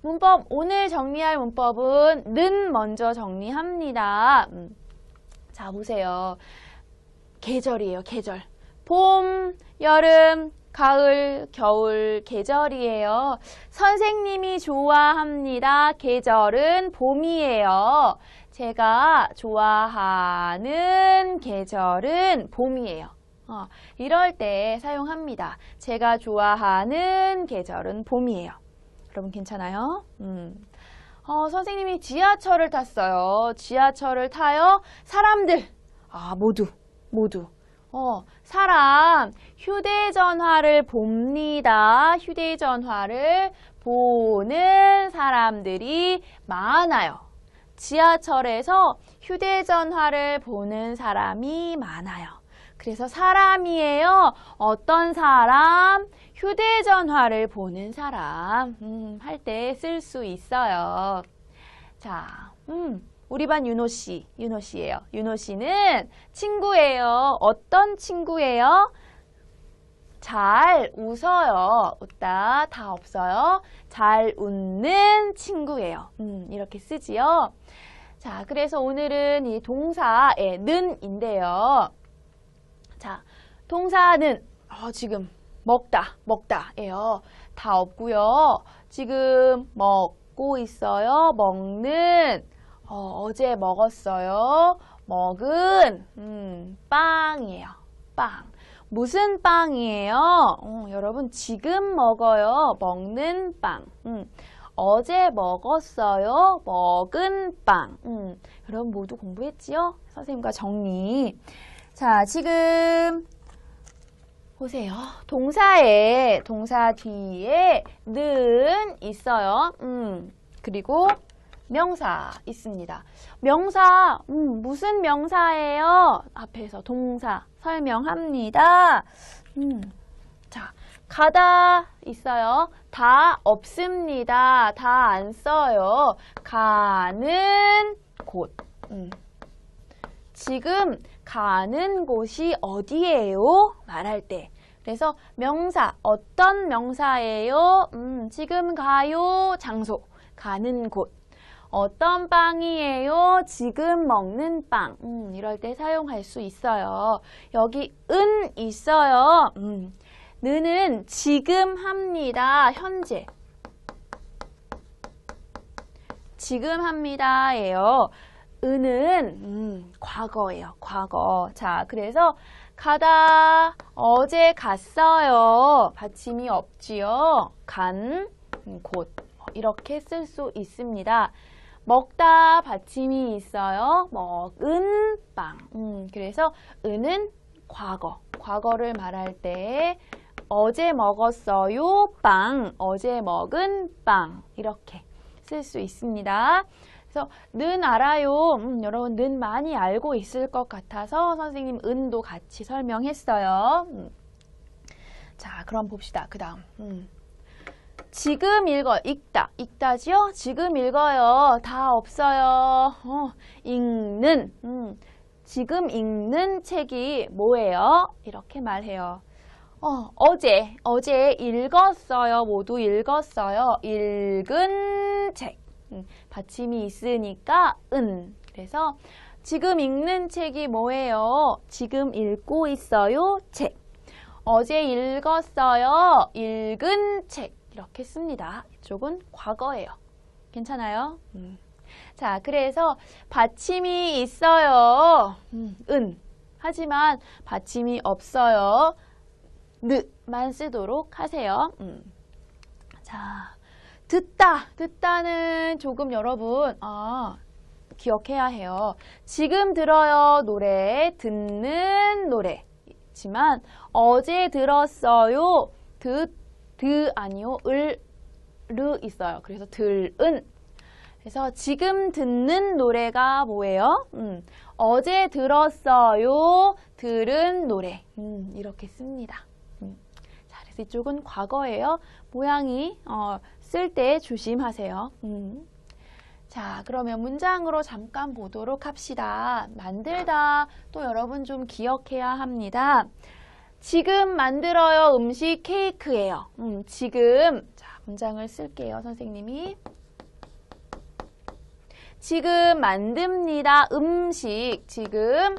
문법 오늘 정리할 문법은 는 먼저 정리합니다. 음. 자 보세요. 계절이에요. 계절. 봄, 여름, 가을, 겨울 계절이에요. 선생님이 좋아합니다. 계절은 봄이에요. 제가 좋아하는 계절은 봄이에요. 어, 이럴 때 사용합니다. 제가 좋아하는 계절은 봄이에요. 여러분 괜찮아요? 음. 어, 선생님이 지하철을 탔어요. 지하철을 타요. 사람들. 아, 모두. 모두. 어, 사람 휴대전화를 봅니다. 휴대전화를 보는 사람들이 많아요. 지하철에서 휴대전화를 보는 사람이 많아요. 그래서 사람이에요. 어떤 사람? 휴대전화를 보는 사람 음, 할 때 쓸 수 있어요. 자, 음, 우리 반 윤호 씨, 윤호 씨예요. 윤호 씨는 친구예요. 어떤 친구예요? 잘 웃어요. 웃다 다 없어요. 잘 웃는 친구예요. 음, 이렇게 쓰지요. 자, 그래서 오늘은 이 동사의 는인데요. 자, 동사는 어, 지금 먹다, 먹다 예요. 다 없고요. 지금 먹고 있어요. 먹는 어, 어제 먹었어요. 먹은 음, 빵이에요. 빵. 무슨 빵이에요? 어, 여러분 지금 먹어요. 먹는 빵. 음, 어제 먹었어요. 먹은 빵. 음, 여러분 모두 공부했지요? 선생님과 정리. 자, 지금 보세요. 동사에 동사 뒤에 는 있어요. 음. 그리고 명사 있습니다. 명사 음, 무슨 명사예요? 앞에서 동사 설명합니다. 음. 자, 가다 있어요. 다 없습니다. 다 안 써요. 가는 곳. 음. 지금 가는 곳이 어디예요? 말할 때 그래서 명사, 어떤 명사예요? 음, 지금 가요, 장소, 가는 곳 어떤 빵이에요? 지금 먹는 빵. 음, 이럴 때 사용할 수 있어요. 여기 은 있어요. 음, 는은 지금 합니다. 현재. 지금 합니다예요. 은은 음, 과거예요. 과거. 자, 그래서 가다 어제 갔어요. 받침이 없지요. 간, 곧. 음, 이렇게 쓸 수 있습니다. 먹다 받침이 있어요. 먹은 빵. 음, 그래서 은은 과거. 과거를 말할 때 어제 먹었어요. 빵. 어제 먹은 빵. 이렇게 쓸 수 있습니다. 그래서 는 알아요. 음, 여러분 는 많이 알고 있을 것 같아서 선생님 은도 같이 설명했어요. 음. 자, 그럼 봅시다. 그 다음. 음. 지금 읽어, 읽다, 읽다지요? 지금 읽어요. 다 없어요. 어, 읽는, 음. 지금 읽는 책이 뭐예요? 이렇게 말해요. 어, 어제, 어제 읽었어요. 모두 읽었어요. 읽은 책. 음, 받침이 있으니까 은. 그래서 지금 읽는 책이 뭐예요? 지금 읽고 있어요? 책. 어제 읽었어요. 읽은 책. 이렇게 씁니다. 이쪽은 과거예요. 괜찮아요? 음. 자, 그래서 받침이 있어요. 음, 은. 하지만 받침이 없어요. 느만 쓰도록 하세요. 음. 자, 듣다, 듣다는 조금 여러분 아, 기억해야 해요. 지금 들어요 노래, 듣는 노래지만 어제 들었어요, 듣, 드 아니요, 을, 르 있어요. 그래서 들은. 그래서 지금 듣는 노래가 뭐예요? 음, 어제 들었어요, 들은 노래. 음, 이렇게 씁니다. 음. 플러스 이쪽은 과거예요. 모양이 어, 쓸때 조심하세요. 음. 자, 그러면 문장으로 잠깐 보도록 합시다. 만들다 또 여러분 좀 기억해야 합니다. 지금 만들어요 음식 케이크예요. 음, 지금 자 문장을 쓸게요 선생님이 지금 만듭니다 음식 지금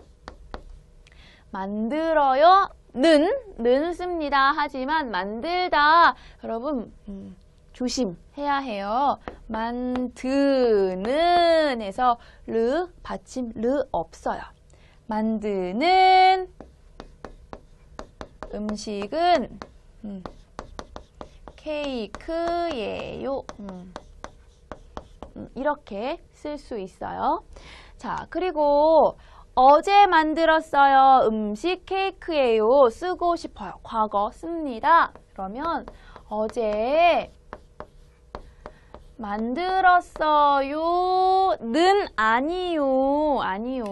만들어요 는, 는 씁니다. 하지만 만들다. 여러분, 음, 조심해야 해요. 만드는 에서 르, 받침 르 없어요. 만드는 음식은 음, 케이크예요. 음, 음 이렇게 쓸 수 있어요. 자, 그리고 어제 만들었어요. 음식 케이크예요. 쓰고 싶어요. 과거 씁니다. 그러면 어제 만들었어요. 는 아니요. 아니요.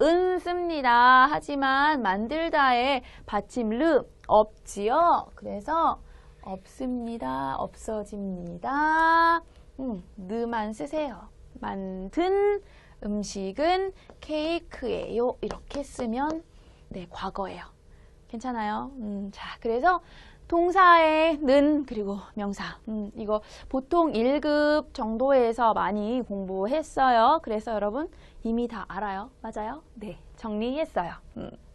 은 씁니다. 하지만 만들다에 받침 르 없지요. 그래서 없습니다. 없어집니다. 음, 느만 쓰세요. 만든 음식은 케이크예요. 이렇게 쓰면 네, 과거예요. 괜찮아요. 음, 자, 그래서 동사의 는 그리고 명사 음, 이거 보통 1급 정도에서 많이 공부했어요. 그래서 여러분 이미 다 알아요. 맞아요? 네, 정리했어요. 음.